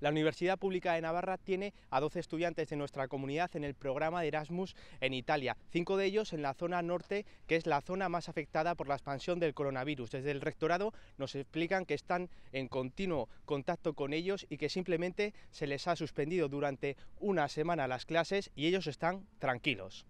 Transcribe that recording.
La Universidad Pública de Navarra tiene a 12 estudiantes de nuestra comunidad en el programa de Erasmus en Italia, cinco de ellos en la zona norte, que es la zona más afectada por la expansión del coronavirus. Desde el rectorado nos explican que están en continuo contacto con ellos y que simplemente se les ha suspendido durante una semana las clases y ellos están tranquilos.